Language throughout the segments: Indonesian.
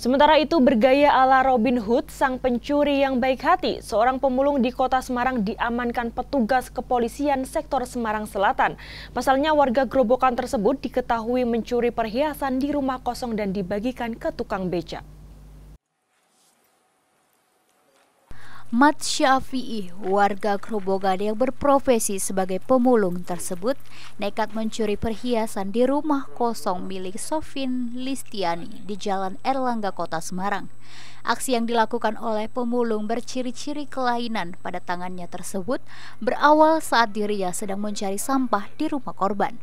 Sementara itu bergaya ala Robin Hood, sang pencuri yang baik hati, seorang pemulung di kota Semarang diamankan petugas kepolisian sektor Semarang Selatan. Pasalnya warga gerobokan tersebut diketahui mencuri perhiasan di rumah kosong dan dibagikan ke tukang becak. Mat Syafi'i, warga Krobogade yang berprofesi sebagai pemulung tersebut, nekat mencuri perhiasan di rumah kosong milik Sofin Listiani di Jalan Erlangga Kota Semarang. Aksi yang dilakukan oleh pemulung berciri-ciri kelainan pada tangannya tersebut berawal saat dirinya sedang mencari sampah di rumah korban.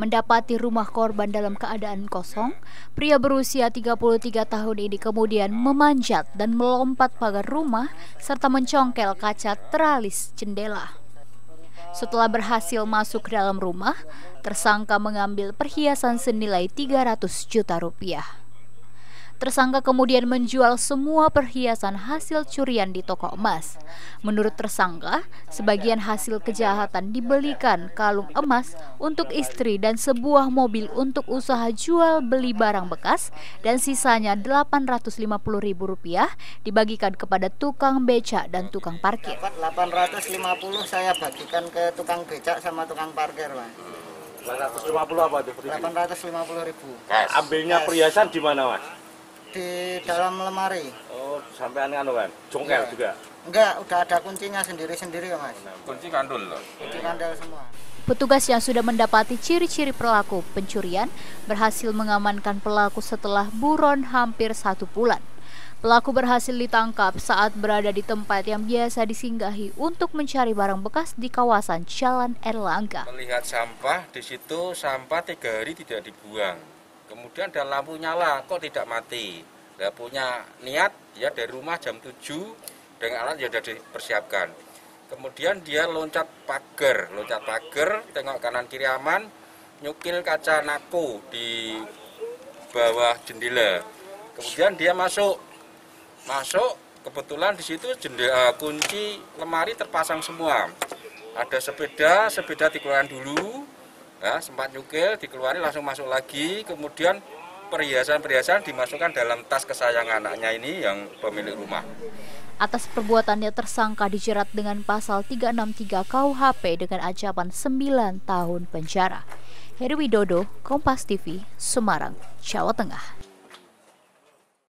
Mendapati rumah korban dalam keadaan kosong, pria berusia 33 tahun ini kemudian memanjat dan melompat pagar rumah serta mencongkel kaca teralis jendela. Setelah berhasil masuk ke dalam rumah, tersangka mengambil perhiasan senilai 300 juta rupiah. Tersangka kemudian menjual semua perhiasan hasil curian di toko emas. Menurut tersangka, sebagian hasil kejahatan dibelikan kalung emas untuk istri dan sebuah mobil untuk usaha jual beli barang bekas dan sisanya Rp850.000 dibagikan kepada tukang becak dan tukang parkir. 850 saya bagikan ke tukang becak sama tukang parkir, Pak. 850 apa itu? 850 ribu. Ambilnya perhiasan di mana, Mas? di dalam lemari. Oh, sampean anu kan? Jongkel yeah. juga. Enggak, udah ada kuncinya sendiri-sendiri ya, Mas. Kunci kandul loh. Kunci kandul semua. Petugas yang sudah mendapati ciri-ciri pelaku pencurian berhasil mengamankan pelaku setelah buron hampir satu bulan. Pelaku berhasil ditangkap saat berada di tempat yang biasa disinggahi untuk mencari barang bekas di kawasan Jalan Erlangga. Melihat sampah di situ, sampah tiga hari tidak dibuang kemudian dan lampu nyala kok tidak mati ya, punya niat ya dari rumah jam 7 dengan alat ya sudah dipersiapkan kemudian dia loncat pagar loncat pagar tengok kanan kiri aman nyukil kaca naku di bawah jendela kemudian dia masuk masuk kebetulan di situ jendela eh, kunci lemari terpasang semua ada sepeda sepeda dikeluarkan dulu Nah, sempat nyukil, dikeluarin langsung masuk lagi, kemudian perhiasan-perhiasan dimasukkan dalam tas kesayangan anaknya ini yang pemilik rumah. Atas perbuatannya tersangka dijerat dengan pasal 363 KUHP dengan ancaman 9 tahun penjara. Heri Widodo, Kompas TV, Semarang, Jawa Tengah.